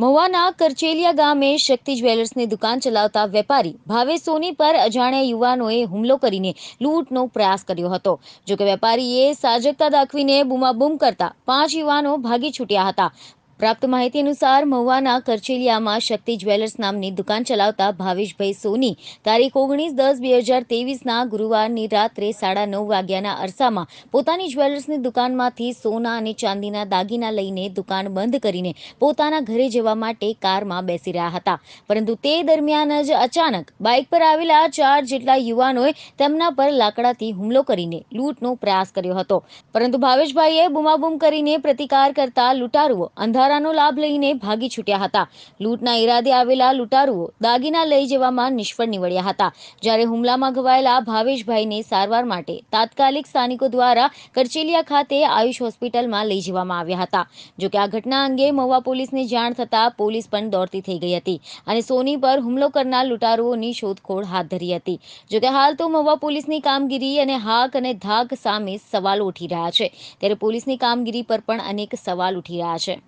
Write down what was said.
મહુવાના કરચેલિયા ગામે શક્તિ જ્વેલર્સની દુકાન ચલાવતા વેપારી ભાવે સોની પર અજાણ્યા યુવાનોએ હુમલો કરીને લૂંટનો પ્રયાસ કર્યો હતો જોકે વેપારીએ સાજગતા દાખવીને બૂમાબૂમ કરતા પાંચ યુવાનો ભાગી છૂટ્યા હતા પ્રાપ્ત માહિતી અનુસાર મહુવાના કરચેલિયામાં શક્તિ જ્વેલર્સ નામની દુકાન ચલાવતા ભાવેશભાઈ સોની તારીખ ઓગણીસ દસ બે હજાર તેવીસના ગુરુવારની રાત્રે સાડા નવ વાગ્યાના અરસામાં પોતાની જ્વેલર્સની દુકાનમાંથી સોના અને ચાંદીના દાગીના લઈને દુકાન બંધ કરીને પોતાના ઘરે જવા માટે કારમાં બેસી રહ્યા હતા પરંતુ તે દરમિયાન જ અચાનક બાઇક પર આવેલા ચાર જેટલા યુવાનોએ તેમના પર લાકડાથી હુમલો કરીને લૂંટનો પ્રયાસ કર્યો હતો પરંતુ ભાવેશભાઈએ બૂમાબૂમ કરીને પ્રતિકાર કરતા લૂંટારુઓ અંધાર છુટકારાનો લાભ લઈને ભાગી છૂટ્યા હતા લૂંટના ઈરાદે આવેલા લૂંટારુઓ દાગીના લઈ જવામાં નિષ્ફળ નીવડ્યા હતા જ્યારે હુમલામાં ઘવાયેલા ભાવેશભાઈને સારવાર માટે તાત્કાલિક સ્થાનિકો દ્વારા કરચેલિયા ખાતે આયુષ હોસ્પિટલમાં લઈ જવામાં આવ્યા હતા જોકે આ ઘટના અંગે મહુવા પોલીસને જાણ થતાં પોલીસ પણ દોડતી થઈ ગઈ હતી અને સોની પર હુમલો કરનાર લૂંટારુઓની શોધખોળ હાથ ધરી હતી જોકે હાલ તો મહુવા પોલીસની કામગીરી અને હાક અને ધાક સામે સવાલો ઉઠી રહ્યા છે ત્યારે પોલીસની કામગીરી પર પણ અનેક સવાલ ઉઠી રહ્યા છે